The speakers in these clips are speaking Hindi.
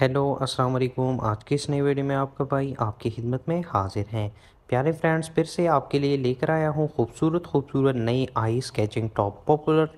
हेलो अस्सलाम वालेकुम आज के इस नए वीडियो में आपका भाई आपकी खिदमत में हाजिर हैं प्यारे फ्रेंड्स फिर से आपके लिए लेकर आया हूँ खूबसूरत खूबसूरत नई आई sketching top popular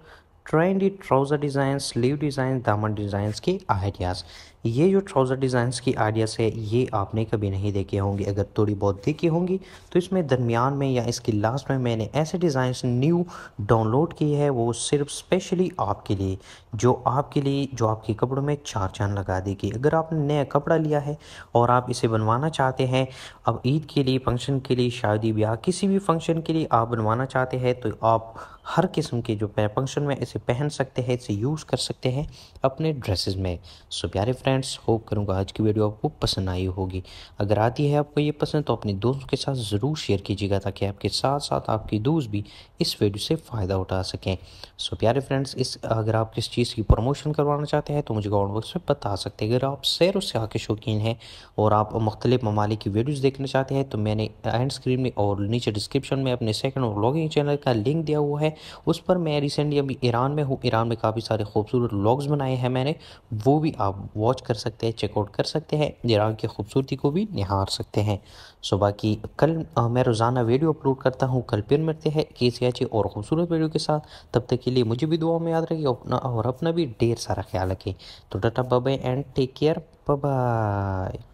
trendy trouser designs sleeve designs दामन डिज़ाइंस के आइडियाज़ ये जो ट्राउज़र डिज़ाइंस की आइडियाज़ है ये आपने कभी नहीं देखे होंगे अगर थोड़ी बहुत देखी होंगी तो इसमें दरमियान में या इसकी लास्ट में मैंने ऐसे डिज़ाइंस न्यू डाउनलोड किए हैं वो सिर्फ स्पेशली आपके लिए जो आपके लिए जो आपके कपड़ों में चार चांद लगा देगी अगर आपने नया कपड़ा लिया है और आप इसे बनवाना चाहते हैं अब ईद के लिए फंक्शन के लिए शादी ब्याह किसी भी फंक्शन के लिए आप बनवाना चाहते हैं तो आप हर किस्म के जो फंक्शन में इसे पहन सकते हैं इसे यूज़ कर सकते हैं अपने ड्रेसेस में सो प्यारे फ्रेंड्स होप करूँगा आज की वीडियो आपको पसंद आई होगी अगर आती है आपको ये पसंद तो अपने दोस्तों के साथ ज़रूर शेयर कीजिएगा ताकि आपके साथ साथ आपकी दोस्त भी इस वीडियो से फ़ायदा उठा सकें सो प्यारे फ्रेंड्स इस अगर आप किस चीज़ की प्रमोशन करवाना चाहते हैं तो मुझे कॉमेंट बॉक्स में बता सकते हैं अगर आप सैर से आके शौकीन हैं और आप मुख्तलिफ ममालिक की वीडियोज़ देखना चाहते हैं तो मैंने एंड स्क्रीन में और नीचे डिस्क्रिप्शन में अपने सेकंड व्लॉगिंग चैनल का लिंक दिया हुआ है उस पर मैं रिसेंटली अभी ईरान में हूँ ईरान में काफ़ी सारे खूबसूरत व्लॉग्स बनाए हैं मैंने वो भी आप वॉच कर सकते हैं चेकआउट कर सकते हैं ईरान की खूबसूरती को भी निहार सकते हैं सो बाकी कल मैं रोज़ाना वीडियो अपलोड करता हूँ कल फिर मिलते हैं किसी अच्छी और खूबसूरत वीडियो के साथ तब तक के लिए मुझे भी दुआ में याद रखिए अपना और अपना भी ढेर सारा ख्याल रखें तो डाटा bye and take care bye